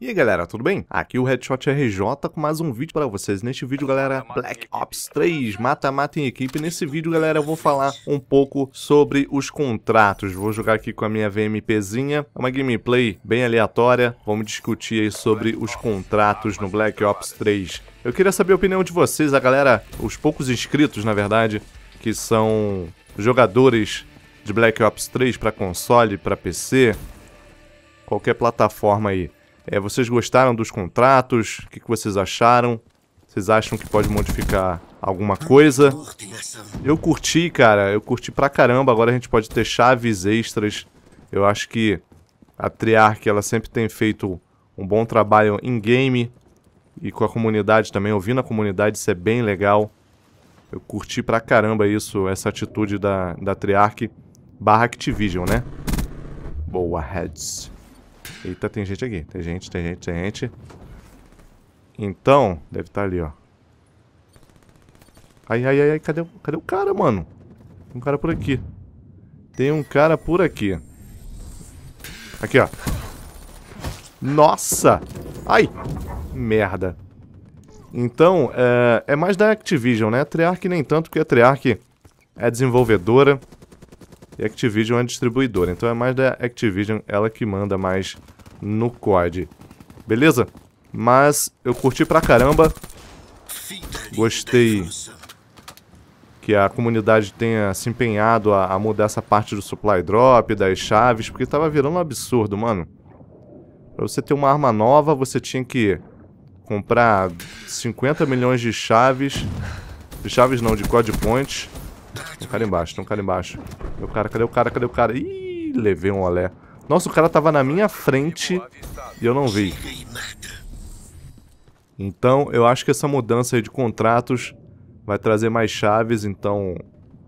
E aí galera, tudo bem? Aqui o Headshot RJ com mais um vídeo para vocês. Neste vídeo, galera, Black Ops 3, mata-mata em equipe. Nesse vídeo, galera, eu vou falar um pouco sobre os contratos. Vou jogar aqui com a minha VMPzinha, é uma gameplay bem aleatória. Vamos discutir aí sobre os contratos no Black Ops 3. Eu queria saber a opinião de vocês, a galera, os poucos inscritos, na verdade, que são jogadores de Black Ops 3 para console, para PC, qualquer plataforma aí. É, vocês gostaram dos contratos? O que, que vocês acharam? Vocês acham que pode modificar alguma coisa? Eu curti, cara. Eu curti pra caramba. Agora a gente pode ter chaves extras. Eu acho que a Triarch, ela sempre tem feito um bom trabalho em game. E com a comunidade também. Ouvindo a comunidade, isso é bem legal. Eu curti pra caramba isso, essa atitude da, da Triarch barra Activision, né? Boa, Heads. Eita, tem gente aqui. Tem gente, tem gente, tem gente. Então, deve estar tá ali, ó. Ai, ai, ai, ai, cadê, cadê o cara, mano? Tem um cara por aqui. Tem um cara por aqui. Aqui, ó. Nossa! Ai! Merda. Então, é, é mais da Activision, né? A Treyarch nem tanto, porque a Treyarch é desenvolvedora. E Activision é distribuidora, então é mais da Activision, ela que manda mais no COD. Beleza? Mas eu curti pra caramba. Gostei que a comunidade tenha se empenhado a, a, mudar essa parte do supply drop, das chaves, porque tava virando um absurdo, mano. Pra você ter uma arma nova, você tinha que comprar 50 milhões de chaves. De chaves não, de code points. Tem um cara embaixo, tem um cara embaixo. Meu cara, cadê o cara? Cadê o cara? Ih, levei um olé. Nossa, o cara tava na minha frente e eu não vi. Então, eu acho que essa mudança de contratos vai trazer mais chaves, então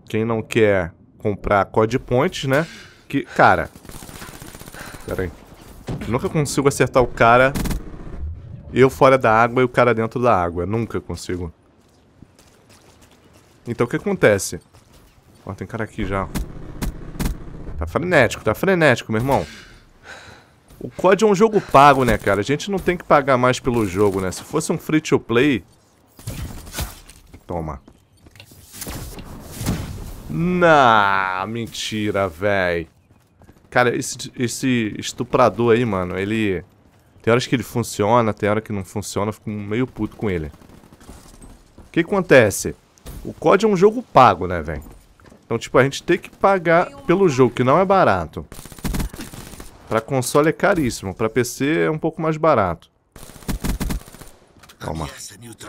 quem não quer comprar COD Points, né? Que, cara... Pera aí. nunca consigo acertar o cara eu fora da água e o cara dentro da água. nunca consigo. Então o que acontece? Ó, tem cara aqui já. Tá frenético, tá frenético, meu irmão. O COD é um jogo pago, né, cara? A gente não tem que pagar mais pelo jogo, né? Se fosse um free-to-play... Toma. Na, mentira, véi. Cara, esse, esse estuprador aí, mano, ele... Tem horas que ele funciona, tem hora que não funciona, eu fico meio puto com ele. O que acontece? O COD é um jogo pago, né, velho? Então, tipo, a gente tem que pagar pelo jogo, que não é barato. Pra console é caríssimo, pra PC é um pouco mais barato. Calma.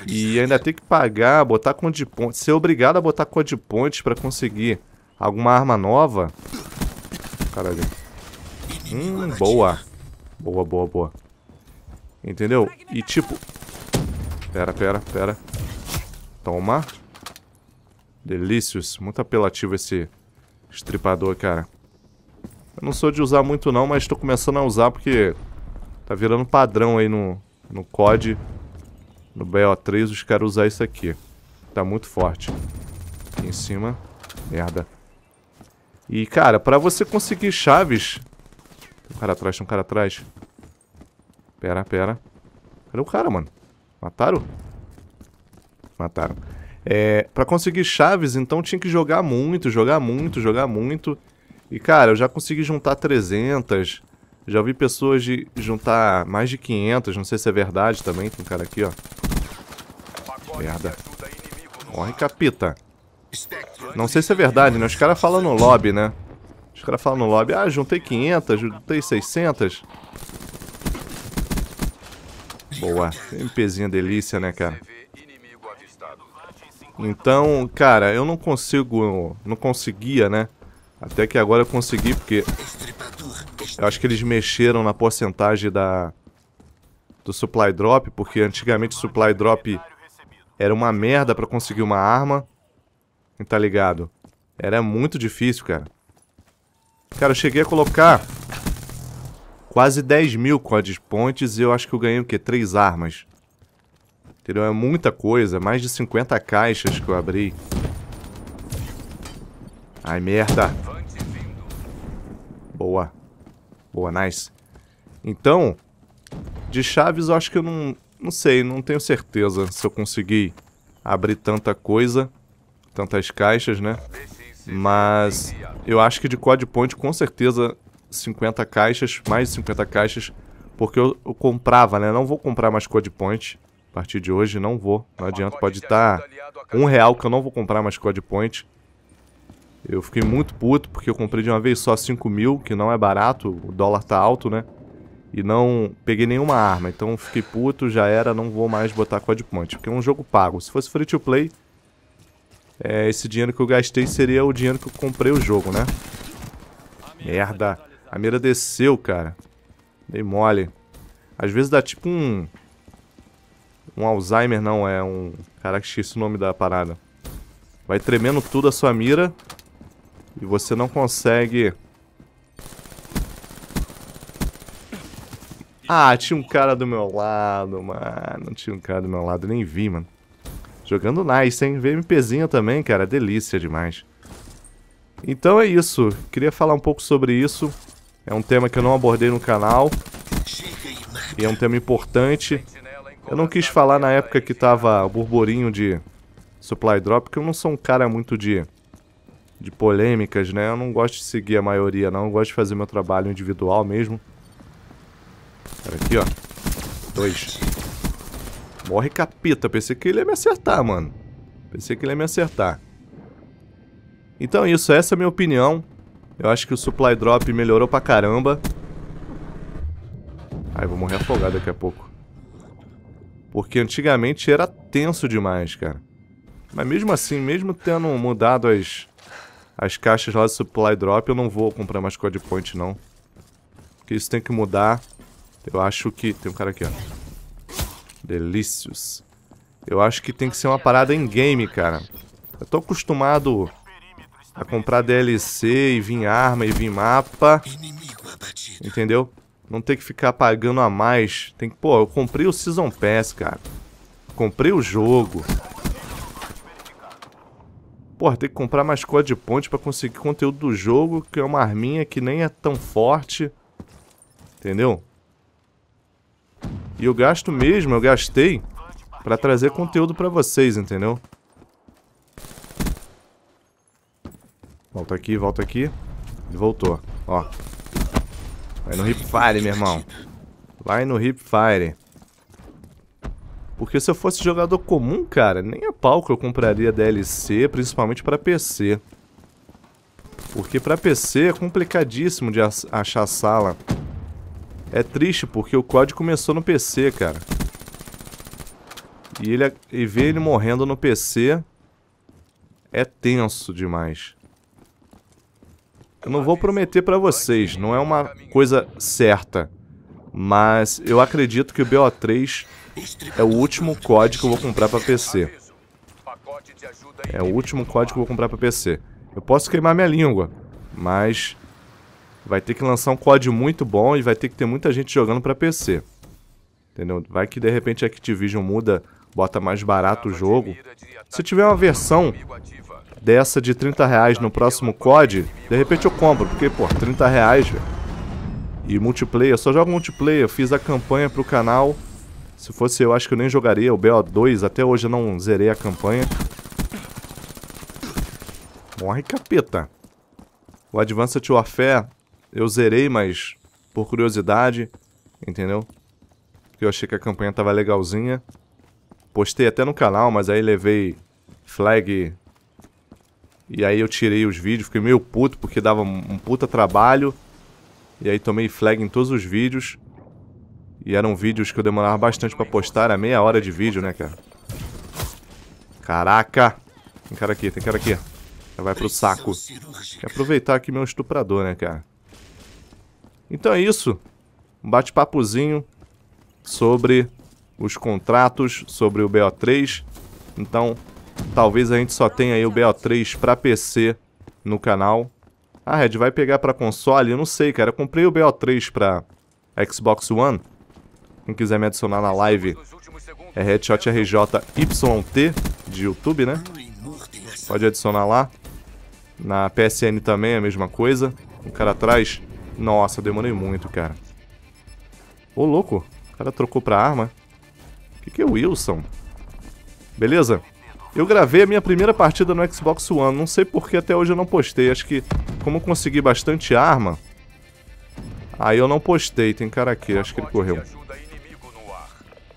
E ainda tem que pagar, botar code point, ser obrigado a botar code point pra conseguir alguma arma nova. Caralho. Hum, boa. Boa, boa, boa. Entendeu? E tipo... Pera, pera, pera. Toma. Toma. Delícios. Muito apelativo esse estripador, cara. Eu não sou de usar muito não, mas estou começando a usar porque tá virando padrão aí no, no COD, no BO3, os caras usar isso aqui. Tá muito forte. Aqui em cima. Merda. E, cara, pra você conseguir chaves... Tem um cara atrás, tem um cara atrás. Pera, pera. Cadê o cara, mano? Mataram? Mataram. É, para conseguir chaves, então tinha que jogar muito, jogar muito, jogar muito. E cara, eu já consegui juntar 300. Já vi pessoas de juntar mais de 500, não sei se é verdade também. Tem um cara aqui, ó. Merda. Corre, capita. Não sei se é verdade, né? Os caras falam no lobby, né? Os caras falam no lobby, ah, juntei 500, juntei 600. Boa. MPzinha delícia, né, cara? Então, cara, eu não consigo, não conseguia, né? Até que agora eu consegui, porque eu acho que eles mexeram na porcentagem da do supply drop, porque antigamente o supply drop era uma merda para conseguir uma arma. Tá ligado? Era muito difícil, cara. Cara, eu cheguei a colocar quase 10 mil quad points e eu acho que eu ganhei o quê? Três armas. Entendeu? É muita coisa, mais de 50 caixas que eu abri. Ai, merda. Boa. Boa, nice. Então, de chaves eu acho que eu não... Não sei, não tenho certeza se eu consegui abrir tanta coisa, tantas caixas, né? Mas eu acho que de Code Point com certeza 50 caixas, mais de 50 caixas, porque eu, eu comprava, né? Não vou comprar mais Code Point partir de hoje não vou. Não adianta, pode estar um real que eu não vou comprar mais Code Point. Eu fiquei muito puto porque eu comprei de uma vez só 5 mil, que não é barato, o dólar tá alto, né? E não peguei nenhuma arma, então fiquei puto, já era, não vou mais botar Code Point, porque é um jogo pago. Se fosse free to play, é, esse dinheiro que eu gastei seria o dinheiro que eu comprei o jogo, né? Merda, a mira desceu, cara. Dei mole. Às vezes dá tipo um... Um Alzheimer não, é um... Caraca, esqueci o nome da parada. Vai tremendo tudo a sua mira. E você não consegue... Ah, tinha um cara do meu lado, mano. Tinha um cara do meu lado, nem vi, mano. Jogando nice, hein? VMPzinha também, cara. Delícia demais. Então é isso. Queria falar um pouco sobre isso. É um tema que eu não abordei no canal. E é um tema importante. Eu não quis falar na época que tava o burburinho de supply drop, porque eu não sou um cara muito de, de polêmicas, né? Eu não gosto de seguir a maioria, não. Eu gosto de fazer meu trabalho individual mesmo. Pera aqui, ó. Dois. Morre, capeta. Pensei que ele ia me acertar, mano. Pensei que ele ia me acertar. Então é isso. Essa é a minha opinião. Eu acho que o supply drop melhorou pra caramba. Ai, vou morrer afogado daqui a pouco. Porque antigamente era tenso demais, cara. Mas mesmo assim, mesmo tendo mudado as, as caixas lá de supply drop, eu não vou comprar mais code point, não. Porque isso tem que mudar. Eu acho que... Tem um cara aqui, ó. Delícios. Eu acho que tem que ser uma parada em game, cara. Eu tô acostumado a comprar DLC e vir arma e vir mapa. Entendeu? Não ter que ficar pagando a mais. Tem que, pô, eu comprei o Season Pass, cara. Comprei o jogo. Porra, tem que comprar mais código de ponte para conseguir conteúdo do jogo, que é uma arminha que nem é tão forte. Entendeu? E eu gasto mesmo, eu gastei para trazer conteúdo para vocês, entendeu? Volta aqui, volta aqui. E voltou. Ó. Vai no Hipfire, meu irmão. Vai no Hipfire. Porque se eu fosse jogador comum, cara, nem a pau que eu compraria DLC, principalmente pra PC. Porque pra PC é complicadíssimo de achar sala. É triste, porque o COD começou no PC, cara. E, ele, e ver ele morrendo no PC é tenso demais. Eu não vou prometer para vocês, não é uma coisa certa. Mas eu acredito que o BO3 é o último código que eu vou comprar para PC. É o último código que eu vou comprar para PC. Eu posso queimar minha língua, mas vai ter que lançar um código muito bom e vai ter que ter muita gente jogando para PC. Entendeu? Vai que de repente a Activision muda, bota mais barato o jogo. Se tiver uma versão dessa de 30 reais no próximo COD, de repente eu compro, porque, pô, 30 reais, velho. E multiplayer, só jogo multiplayer, eu fiz a campanha pro canal. Se fosse eu, acho que eu nem jogaria o BO2, até hoje eu não zerei a campanha. Morre, capeta. O Advanced Warfare eu zerei, mas por curiosidade, entendeu? Porque eu achei que a campanha tava legalzinha. Postei até no canal, mas aí levei flag e aí eu tirei os vídeos, fiquei meio puto porque dava um puta trabalho. E aí tomei flag em todos os vídeos. E eram vídeos que eu demorava bastante pra postar, era meia hora de vídeo, né, cara? Caraca! Tem cara aqui, tem cara aqui. Já vai pro saco. Quer aproveitar aqui meu estuprador, né, cara? Então é isso. Um bate-papozinho sobre os contratos, sobre o BO3. Então, Talvez a gente só tenha aí o BO3 pra PC no canal. Ah, Red, vai pegar pra console? Eu não sei, cara. Eu comprei o BO3 pra Xbox One. Quem quiser me adicionar na live é Headshot RJYT de YouTube, né? Pode adicionar lá. Na PSN também é a mesma coisa. O cara atrás... Nossa, demorei muito, cara. Ô, louco. O cara trocou pra arma. O que, que é o Wilson? Beleza? Eu gravei a minha primeira partida no Xbox One, não sei porque até hoje eu não postei. Acho que como eu consegui bastante arma, aí eu não postei. Tem cara aqui, acho que ele correu.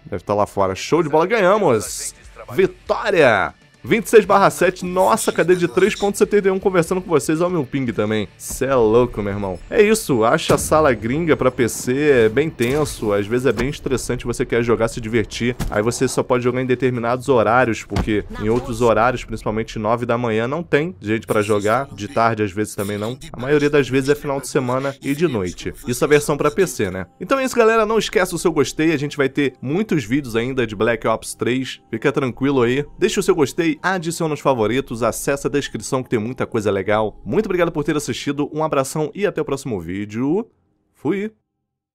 Deve estar tá lá fora. Show de bola, ganhamos! Vitória! 26/7, nossa, cadê de 3.71 conversando com vocês? Olha o meu ping também. Cê é louco, meu irmão. É isso, acha a sala gringa pra PC é bem tenso, às vezes é bem estressante, você quer jogar, se divertir. Aí você só pode jogar em determinados horários, porque em outros horários, principalmente 9 da manhã, não tem gente pra jogar. De tarde, às vezes, também não. A maioria das vezes é final de semana e de noite. Isso é a versão pra PC, né? Então é isso, galera. Não esquece o seu gostei. A gente vai ter muitos vídeos ainda de Black Ops 3. Fica tranquilo aí. Deixa o seu gostei adiciona os favoritos, acessa a descrição que tem muita coisa legal. Muito obrigado por ter assistido, um abração e até o próximo vídeo. Fui!